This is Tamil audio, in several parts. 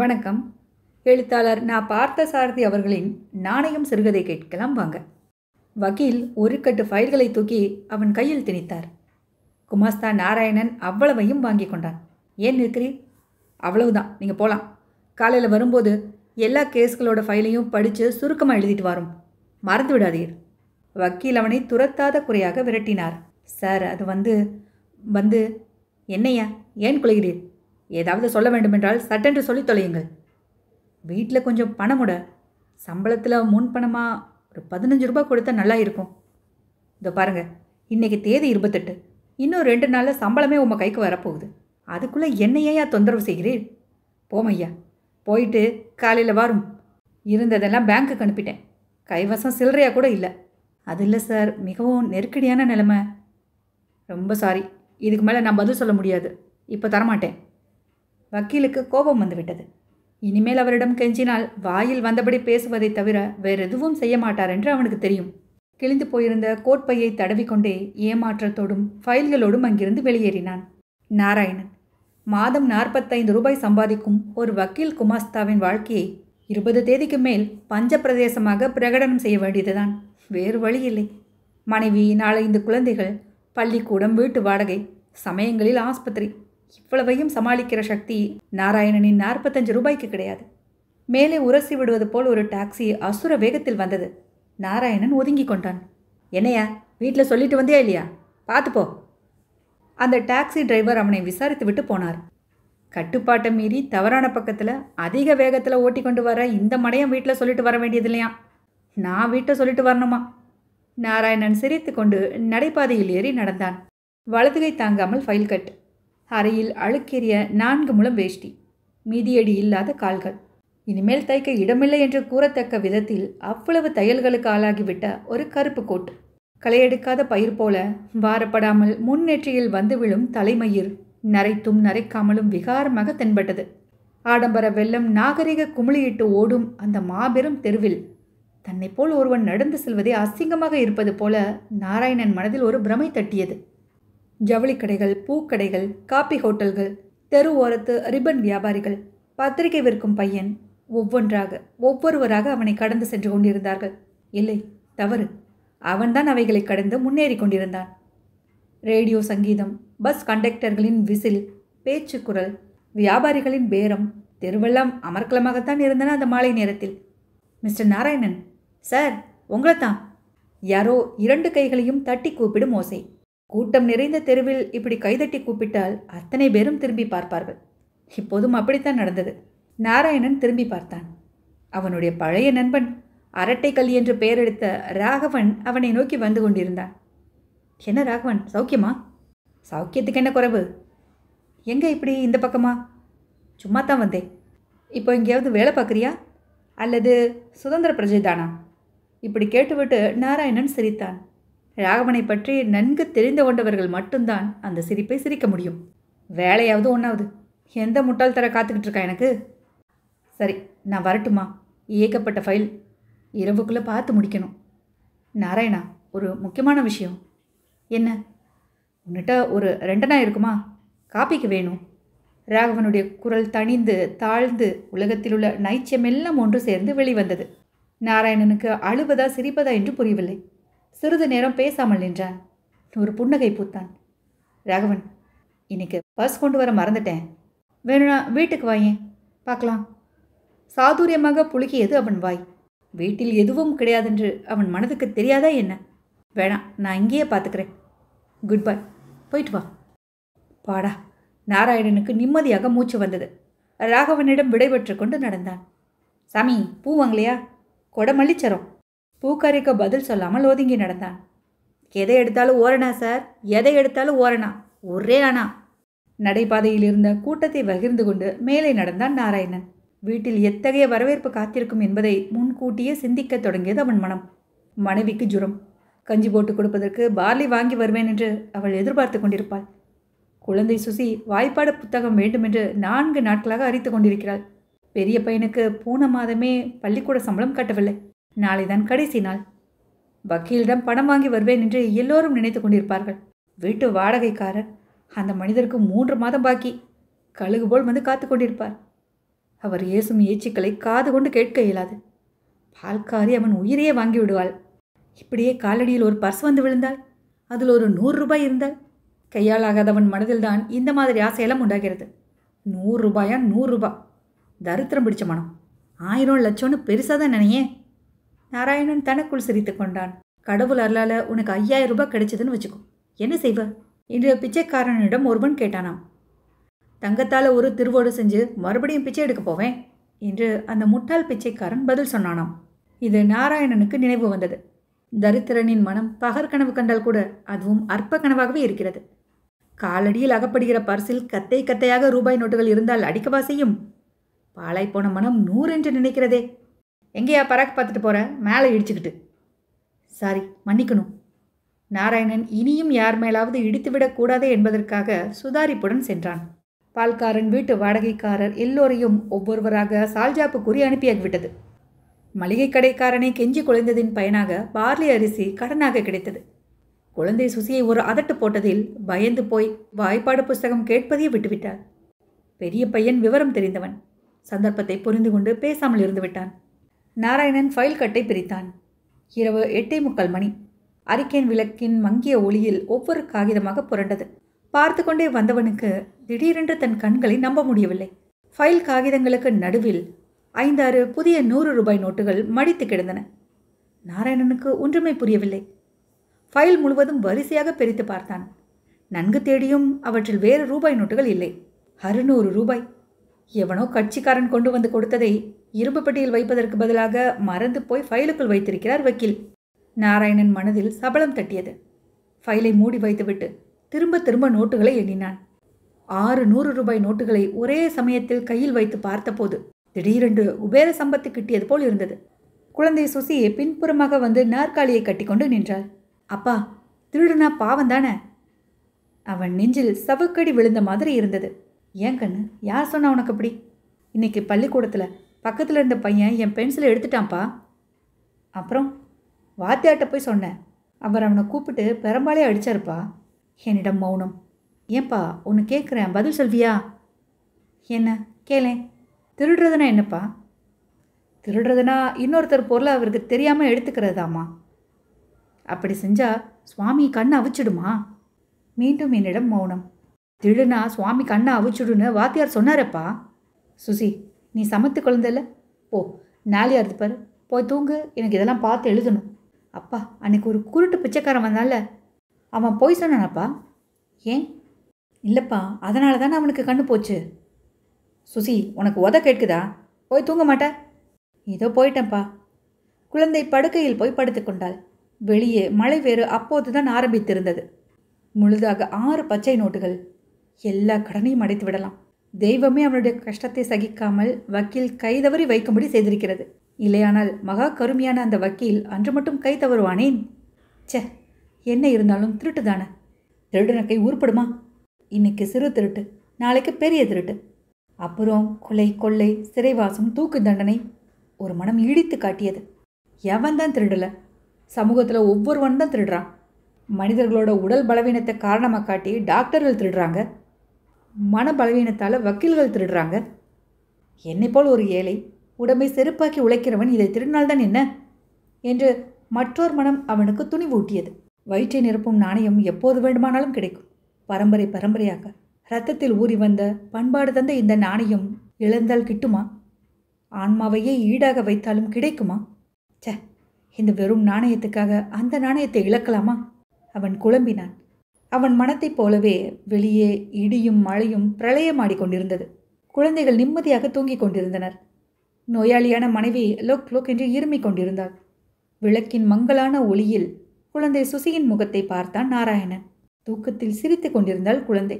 வணக்கம் எழுத்தாளர் நான் பார்த்த சாரதி அவர்களின் நாணயம் சிறுகதை கேட்கலாம் வாங்க வக்கீல் ஒரு கட்டு ஃபைல்களை தூக்கி அவன் கையில் திணித்தார் குமாஸ்தா நாராயணன் அவ்வளவையும் வாங்கி கொண்டான் ஏன் நிற்கிறீ அவ்வளவுதான் நீங்கள் போகலாம் காலையில் வரும்போது எல்லா கேஸ்களோட ஃபைலையும் படித்து சுருக்கமாக எழுதிட்டு வரும் மறந்து விடாதீர் வக்கீல் அவனை துரத்தாத குறையாக விரட்டினார் சார் அது வந்து வந்து என்னையா ஏன் குலைகிறீர் ஏதாவது சொல்ல வேண்டுமென்றால் சட்டென்று சொல்லி தொலையுங்கள் வீட்டில் கொஞ்சம் விட சம்பளத்தில் முன்பணமாக ஒரு பதினஞ்சு ரூபா கொடுத்தா நல்லா இருக்கும் இதோ பாருங்கள் இன்றைக்கி தேதி இருபத்தெட்டு இன்னும் ரெண்டு நாளில் சம்பளமே உங்கள் கைக்கு வரப்போகுது அதுக்குள்ளே என்னையா தொந்தரவு செய்கிறீர் போமையா போயிட்டு காலையில் வரும் இருந்ததெல்லாம் பேங்க்குக்கு அனுப்பிட்டேன் கைவசம் சில்லறையாக கூட இல்லை அது இல்லை சார் மிகவும் நெருக்கடியான நிலைமை ரொம்ப சாரி இதுக்கு மேலே நான் பதில் சொல்ல முடியாது இப்போ தரமாட்டேன் வக்கீலுக்கு கோபம் வந்துவிட்டது இனிமேல் அவரிடம் கெஞ்சினால் வாயில் வந்தபடி பேசுவதை தவிர வேறெதுவும் செய்ய மாட்டார் என்று அவனுக்கு தெரியும் கிழிந்து போயிருந்த கோட்பையை தடவிக்கொண்டே ஏமாற்றத்தோடும் ஃபைல்களோடும் அங்கிருந்து வெளியேறினான் நாராயணன் மாதம் நாற்பத்தைந்து ரூபாய் சம்பாதிக்கும் ஒரு வக்கீல் குமாஸ்தாவின் வாழ்க்கையை இருபது தேதிக்கு மேல் பஞ்ச பிரதேசமாக பிரகடனம் செய்ய வேண்டியதுதான் வேறு வழியில்லை மனைவி நாளைந்து குழந்தைகள் பள்ளிக்கூடம் வீட்டு வாடகை சமயங்களில் ஆஸ்பத்திரி இவ்வளவையும் சமாளிக்கிற சக்தி நாராயணனின் நாற்பத்தஞ்சு ரூபாய்க்கு கிடையாது மேலே உரசி விடுவது போல் ஒரு டாக்ஸி அசுர வேகத்தில் வந்தது நாராயணன் ஒதுங்கி கொண்டான் என்னையா வீட்டில் சொல்லிட்டு வந்தியா இல்லையா பார்த்துப்போ அந்த டாக்ஸி டிரைவர் அவனை விசாரித்து விட்டு போனார் கட்டுப்பாட்டை மீறி தவறான பக்கத்தில் அதிக வேகத்தில் ஓட்டி கொண்டு வர இந்த மடையும் வீட்டில் சொல்லிட்டு வர வேண்டியது இல்லையா நான் வீட்டை சொல்லிட்டு வரணுமா நாராயணன் சிரித்து கொண்டு நடைபாதையில் ஏறி நடந்தான் வலதுகை தாங்காமல் ஃபைல் கட்டு அறையில் அழுக்கேறிய நான்கு முழம் வேஷ்டி மீதியடி இல்லாத கால்கள் இனிமேல் தைக்க இடமில்லை என்று கூறத்தக்க விதத்தில் அவ்வளவு தையல்களுக்கு ஆளாகிவிட்ட ஒரு கருப்பு கோட்டு களையெடுக்காத பயிர் போல வாரப்படாமல் முன்னேற்றியில் வந்து விழும் தலைமயிர் நரைத்தும் நரைக்காமலும் விகாரமாக தென்பட்டது ஆடம்பர வெள்ளம் நாகரிக குமிழியிட்டு ஓடும் அந்த மாபெரும் தெருவில் தன்னை போல் ஒருவன் நடந்து செல்வதே அசிங்கமாக இருப்பது போல நாராயணன் மனதில் ஒரு பிரமை தட்டியது ஜவுளி கடைகள் பூக்கடைகள் காப்பி ஹோட்டல்கள் தெரு ஓரத்து ரிப்பன் வியாபாரிகள் பத்திரிகை விற்கும் பையன் ஒவ்வொன்றாக ஒவ்வொருவராக அவனை கடந்து சென்று கொண்டிருந்தார்கள் இல்லை தவறு அவன்தான் அவைகளை கடந்து முன்னேறி கொண்டிருந்தான் ரேடியோ சங்கீதம் பஸ் கண்டக்டர்களின் விசில் பேச்சு குரல் வியாபாரிகளின் பேரம் தெருவெல்லாம் அமர்க்கலமாகத்தான் இருந்தன அந்த மாலை நேரத்தில் மிஸ்டர் நாராயணன் சார் உங்களைத்தான் யாரோ இரண்டு கைகளையும் தட்டி கூப்பிடும் ஓசை கூட்டம் நிறைந்த தெருவில் இப்படி கைதட்டி கூப்பிட்டால் அத்தனை பேரும் திரும்பி பார்ப்பார்கள் இப்போதும் அப்படித்தான் நடந்தது நாராயணன் திரும்பி பார்த்தான் அவனுடைய பழைய நண்பன் அரட்டைக்கல் என்று பெயரெடுத்த ராகவன் அவனை நோக்கி வந்து கொண்டிருந்தான் என்ன ராகவன் சௌக்கியமா சௌக்கியத்துக்கு என்ன குறைவு எங்கே இப்படி இந்த பக்கமா சும்மா தான் வந்தேன் இப்போ எங்கேயாவது வேலை பார்க்குறியா அல்லது சுதந்திர பிரஜை தானா இப்படி கேட்டுவிட்டு நாராயணன் சிரித்தான் ராகவனை பற்றி நன்கு தெரிந்து கொண்டவர்கள் மட்டும்தான் அந்த சிரிப்பை சிரிக்க முடியும் வேலையாவது ஒன்றாவது எந்த முட்டால் தர காத்துக்கிட்டு இருக்கா எனக்கு சரி நான் வரட்டுமா இயக்கப்பட்ட ஃபைல் இரவுக்குள்ளே பார்த்து முடிக்கணும் நாராயணா ஒரு முக்கியமான விஷயம் என்ன உன்னிட்ட ஒரு ரெண்டனா இருக்குமா காப்பிக்கு வேணும் ராகவனுடைய குரல் தணிந்து தாழ்ந்து உலகத்தில் உள்ள நைச்சியம் எல்லாம் ஒன்று சேர்ந்து வெளிவந்தது நாராயணனுக்கு அழுவதா சிரிப்பதா என்று புரியவில்லை சிறிது நேரம் பேசாமல் நின்றான் ஒரு புன்னகை பூத்தான் ராகவன் இன்னைக்கு பர்ஸ் கொண்டு வர மறந்துட்டேன் வேணும்னா வீட்டுக்கு வாயேன் பார்க்கலாம் சாதுரியமாக புழுகியது அவன் வாய் வீட்டில் எதுவும் கிடையாதென்று அவன் மனதுக்கு தெரியாதா என்ன வேணாம் நான் இங்கேயே பார்த்துக்கிறேன் குட் பை போயிட்டு வா பாடா நாராயணனுக்கு நிம்மதியாக மூச்சு வந்தது ராகவனிடம் விடைபெற்று கொண்டு நடந்தான் சாமி பூ வாங்கலையா கொடை மல்லிச்சரம் பூக்காரிக்கு பதில் சொல்லாமல் ஒதுங்கி நடந்தான் எதை எடுத்தாலும் ஓரணா சார் எதை எடுத்தாலும் ஓரணா ஒரே அணா நடைபாதையில் இருந்த கூட்டத்தை பகிர்ந்து கொண்டு மேலே நடந்தான் நாராயணன் வீட்டில் எத்தகைய வரவேற்பு காத்திருக்கும் என்பதை முன்கூட்டியே சிந்திக்கத் தொடங்கியது அவன் மனம் மனைவிக்கு ஜுரம் கஞ்சி போட்டு கொடுப்பதற்கு பார்லி வாங்கி வருவேன் என்று அவள் எதிர்பார்த்து கொண்டிருப்பாள் குழந்தை சுசி வாய்ப்பாட புத்தகம் வேண்டுமென்று நான்கு நாட்களாக அறித்து கொண்டிருக்கிறாள் பெரிய பையனுக்கு போன மாதமே பள்ளிக்கூட சம்பளம் கட்டவில்லை நாளைதான் கடைசி நாள் வக்கீலிடம் பணம் வாங்கி வருவேன் என்று எல்லோரும் நினைத்து கொண்டிருப்பார்கள் வீட்டு வாடகைக்காரர் அந்த மனிதருக்கு மூன்று மாதம் பாக்கி கழுகு போல் வந்து காத்து கொண்டிருப்பார் அவர் ஏசும் ஏச்சுக்களை காது கொண்டு கேட்க இயலாது பால்காரி அவன் உயிரையே வாங்கி விடுவாள் இப்படியே காலடியில் ஒரு பர்ஸ் வந்து விழுந்தால் அதில் ஒரு நூறு ரூபாய் இருந்தால் கையாளாகாதவன் மனதில்தான் இந்த மாதிரி ஆசையெல்லாம் உண்டாகிறது நூறு ரூபாயா நூறு ரூபாய் தரித்திரம் பிடிச்ச மனம் ஆயிரம் லட்சம்னு பெருசாக தான் நினையே நாராயணன் தனக்குள் சிரித்து கொண்டான் கடவுள் அருளால் உனக்கு ஐயாயிரம் ரூபாய் கிடைச்சதுன்னு வச்சுக்கோ என்ன செய்வ இன்று பிச்சைக்காரனிடம் ஒருவன் கேட்டானாம் தங்கத்தால் ஒரு திருவோடு செஞ்சு மறுபடியும் பிச்சை எடுக்க போவேன் என்று அந்த முட்டாள் பிச்சைக்காரன் பதில் சொன்னானாம் இது நாராயணனுக்கு நினைவு வந்தது தரித்திரனின் மனம் பகற்கனவு கண்டால் கூட அதுவும் அற்ப கனவாகவே இருக்கிறது காலடியில் அகப்படுகிற பர்சில் கத்தை கத்தையாக ரூபாய் நோட்டுகள் இருந்தால் அடிக்கவா செய்யும் போன மனம் நூறு என்று நினைக்கிறதே எங்கேயா பறக்க பார்த்துட்டு போகிற மேலே இடிச்சுக்கிட்டு சாரி மன்னிக்கணும் நாராயணன் இனியும் யார் மேலாவது இடித்து விடக்கூடாதே என்பதற்காக சுதாரிப்புடன் சென்றான் பால்காரன் வீட்டு வாடகைக்காரர் எல்லோரையும் ஒவ்வொருவராக சால்ஜாப்பு கூறி அனுப்பியாகிவிட்டது மளிகை கடைக்காரனை கெஞ்சி குழைந்ததின் பயனாக பார்லி அரிசி கடனாக கிடைத்தது குழந்தை சுசியை ஒரு அதட்டு போட்டதில் பயந்து போய் வாய்ப்பாடு புஸ்தகம் கேட்பதையே விட்டுவிட்டார் பெரிய பையன் விவரம் தெரிந்தவன் சந்தர்ப்பத்தை புரிந்து கொண்டு பேசாமல் இருந்துவிட்டான் நாராயணன் ஃபைல் கட்டை பிரித்தான் இரவு எட்டே முக்கால் மணி அறிக்கையின் விளக்கின் மங்கிய ஒளியில் ஒவ்வொரு காகிதமாக புரண்டது பார்த்து கொண்டே வந்தவனுக்கு திடீரென்று தன் கண்களை நம்ப முடியவில்லை ஃபைல் காகிதங்களுக்கு நடுவில் ஐந்தாறு புதிய நூறு ரூபாய் நோட்டுகள் மடித்து கிடந்தன நாராயணனுக்கு ஒன்றுமே புரியவில்லை ஃபைல் முழுவதும் வரிசையாக பிரித்து பார்த்தான் நன்கு தேடியும் அவற்றில் வேறு ரூபாய் நோட்டுகள் இல்லை அறுநூறு ரூபாய் எவனோ கட்சிக்காரன் கொண்டு வந்து கொடுத்ததை இரும்பு பெட்டியில் வைப்பதற்கு பதிலாக மறந்து போய் ஃபைலுக்குள் வைத்திருக்கிறார் வக்கீல் நாராயணன் மனதில் சபலம் தட்டியது ஃபைலை மூடி வைத்துவிட்டு திரும்ப திரும்ப நோட்டுகளை எண்ணினான் ஆறு நூறு ரூபாய் நோட்டுகளை ஒரே சமயத்தில் கையில் வைத்து பார்த்தபோது திடீரென்று உபேர சம்பத்து கிட்டியது போல் இருந்தது குழந்தை சுசி பின்புறமாக வந்து நாற்காலியை கட்டிக்கொண்டு நின்றாள் அப்பா திருடுனா பாவம் தானே அவன் நெஞ்சில் சவுக்கடி விழுந்த மாதிரி இருந்தது ஏன் கண்ணு யார் சொன்ன உனக்கு அப்படி இன்னைக்கு பள்ளிக்கூடத்தில் பக்கத்தில் இருந்த பையன் என் பென்சிலை எடுத்துட்டான்ப்பா அப்புறம் வாத்தியாட்ட போய் சொன்னேன் அவர் அவனை கூப்பிட்டு பெரம்பாலே அடித்தாருப்பா என்னிடம் மௌனம் ஏன்பா ஒன்று கேட்குறேன் பதில் சொல்வியா என்ன கேளேன் திருடுறதுனா என்னப்பா திருடுறதுனா இன்னொருத்தர் பொருளை அவருக்கு தெரியாமல் எடுத்துக்கிறதாம்மா அப்படி செஞ்சால் சுவாமி கண்ணை அவிச்சிடுமா மீண்டும் என்னிடம் மௌனம் திருடுனா சுவாமி கண்ணை அவிச்சுடுன்னு வாத்தியார் சொன்னாரப்பா சுசி நீ சமைத்து குழந்தைல போ நாளையாக இருந்து பாரு போய் தூங்கு எனக்கு இதெல்லாம் பார்த்து எழுதணும் அப்பா அன்னைக்கு ஒரு குருட்டு பிச்சைக்காரன் வந்தால அவன் போய் சொன்னானப்பா ஏன் இல்லைப்பா அதனால தானே அவனுக்கு கண்ணு போச்சு சுசி உனக்கு உத கேட்குதா போய் தூங்க மாட்டேன் ஏதோ போயிட்டேன்ப்பா குழந்தை படுக்கையில் போய் படுத்துக்கொண்டாள் வெளியே மழை வேறு அப்போதுதான் ஆரம்பித்திருந்தது முழுதாக ஆறு பச்சை நோட்டுகள் எல்லா கடனையும் அடைத்து விடலாம் தெய்வமே அவனுடைய கஷ்டத்தை சகிக்காமல் வக்கீல் கைதவறி வைக்கும்படி செய்திருக்கிறது இல்லையானால் மகா கருமையான அந்த வக்கீல் அன்று மட்டும் கை தவறுவானேன் சே என்ன இருந்தாலும் திருட்டு தானே திருடன கை ஊர்படுமா இன்னைக்கு சிறு திருட்டு நாளைக்கு பெரிய திருட்டு அப்புறம் கொலை கொள்ளை சிறைவாசம் தூக்கு தண்டனை ஒரு மனம் இடித்து காட்டியது எவன் தான் திருடலை சமூகத்தில் ஒவ்வொருவன் தான் திருடுறான் மனிதர்களோட உடல் பலவீனத்தை காரணமாக காட்டி டாக்டர்கள் திருடுறாங்க மன பலவீனத்தால் வக்கீல்கள் திருடுறாங்க என்னை போல் ஒரு ஏழை உடம்பை செருப்பாக்கி உழைக்கிறவன் இதை திருநாள்தான் என்ன என்று மற்றொரு மனம் அவனுக்கு துணிவூட்டியது வயிற்றை நிரப்பும் நாணயம் எப்போது வேண்டுமானாலும் கிடைக்கும் பரம்பரை பரம்பரையாக ரத்தத்தில் ஊறி வந்த பண்பாடு தந்த இந்த நாணயம் இழந்தால் கிட்டுமா ஆன்மாவையே ஈடாக வைத்தாலும் கிடைக்குமா ச இந்த வெறும் நாணயத்துக்காக அந்த நாணயத்தை இழக்கலாமா அவன் குழம்பினான் அவன் மனத்தைப் போலவே வெளியே இடியும் மழையும் பிரளயமாடி கொண்டிருந்தது குழந்தைகள் நிம்மதியாக தூங்கிக் கொண்டிருந்தனர் நோயாளியான மனைவி லொக் லொக் என்று இருமிக் கொண்டிருந்தாள் விளக்கின் மங்களான ஒளியில் குழந்தை சுசியின் முகத்தை பார்த்தான் நாராயணன் தூக்கத்தில் சிரித்து கொண்டிருந்தாள் குழந்தை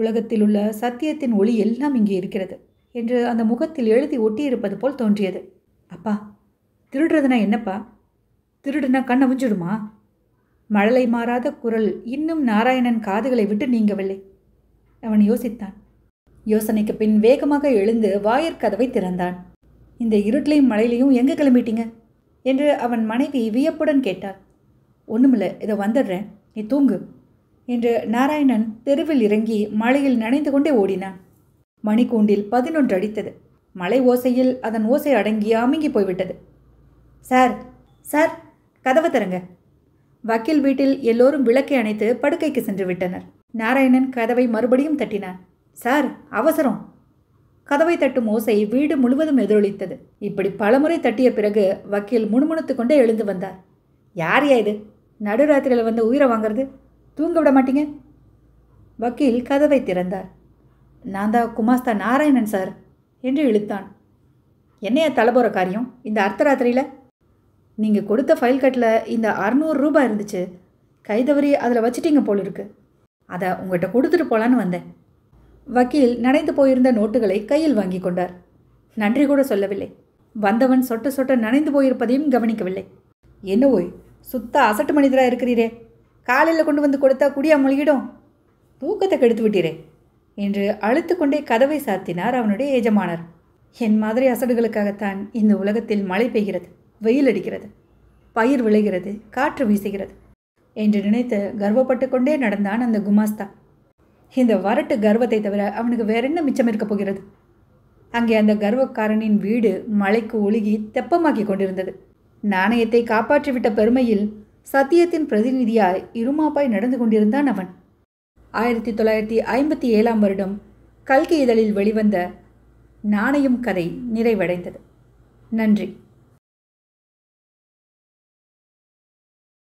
உலகத்தில் உள்ள சத்தியத்தின் ஒளி எல்லாம் இங்கே இருக்கிறது என்று அந்த முகத்தில் எழுதி ஒட்டியிருப்பது போல் தோன்றியது அப்பா திருடுறதுனா என்னப்பா திருடுனா கண்ணை முஞ்சிடுமா மழலை மாறாத குரல் இன்னும் நாராயணன் காதுகளை விட்டு நீங்கவில்லை அவன் யோசித்தான் யோசனைக்கு பின் வேகமாக எழுந்து வாயர் கதவை திறந்தான் இந்த இருட்டிலையும் மழையிலையும் எங்கே கிளம்பிட்டீங்க என்று அவன் மனைவி வியப்புடன் கேட்டாள் ஒன்றுமில்ல இதை வந்துடுறேன் நீ தூங்கு என்று நாராயணன் தெருவில் இறங்கி மழையில் நனைந்து கொண்டே ஓடினான் மணிக்கூண்டில் பதினொன்று அடித்தது மலை ஓசையில் அதன் ஓசை அடங்கி அமுங்கி போய்விட்டது சார் சார் கதவை தருங்க வக்கீல் வீட்டில் எல்லோரும் விளக்கை அணைத்து படுக்கைக்கு சென்று விட்டனர் நாராயணன் கதவை மறுபடியும் தட்டினான் சார் அவசரம் கதவை தட்டும் ஓசை வீடு முழுவதும் எதிரொலித்தது இப்படி பலமுறை தட்டிய பிறகு வக்கீல் முணுமுணுத்து கொண்டே எழுந்து வந்தார் யார் யா இது நடுராத்திரியில் வந்து உயிரை வாங்கிறது தூங்க விட மாட்டீங்க வக்கீல் கதவை திறந்தார் நான் தான் குமாஸ்தா நாராயணன் சார் என்று இழுத்தான் என்னையா தலைபோற காரியம் இந்த அர்த்தராத்திரியில் நீங்கள் கொடுத்த ஃபைல் கட்டில் இந்த அறநூறு ரூபாய் இருந்துச்சு கைதவரி அதில் வச்சுட்டீங்க போல் இருக்கு அதை உங்கள்கிட்ட கொடுத்துட்டு போகலான்னு வந்தேன் வக்கீல் நனைந்து போயிருந்த நோட்டுகளை கையில் வாங்கி கொண்டார் நன்றி கூட சொல்லவில்லை வந்தவன் சொட்ட சொட்ட நனைந்து போயிருப்பதையும் கவனிக்கவில்லை என்ன ஓய் சுத்த அசட்டு மனிதராக இருக்கிறீரே காலையில் கொண்டு வந்து கொடுத்தா குடியா மொழிகிடும் தூக்கத்தை கெடுத்து விட்டீரே என்று அழுத்துக்கொண்டே கதவை சாத்தினார் அவனுடைய எஜமானர் என் மாதிரி அசடுகளுக்காகத்தான் இந்த உலகத்தில் மழை பெய்கிறது வெயில் அடிக்கிறது பயிர் விளைகிறது காற்று வீசுகிறது என்று நினைத்து கர்வப்பட்டு கொண்டே நடந்தான் அந்த குமாஸ்தா இந்த வரட்டு கர்வத்தை தவிர அவனுக்கு வேற என்ன மிச்சம் இருக்கப் போகிறது அங்கே அந்த கர்வக்காரனின் வீடு மலைக்கு ஒழுகி தெப்பமாக்கி கொண்டிருந்தது நாணயத்தை காப்பாற்றிவிட்ட பெருமையில் சத்தியத்தின் பிரதிநிதியாய் இருமாப்பாய் நடந்து கொண்டிருந்தான் அவன் ஆயிரத்தி தொள்ளாயிரத்தி ஐம்பத்தி ஏழாம் வருடம் கல்கி இதழில் வெளிவந்த நாணயம் கதை நிறைவடைந்தது நன்றி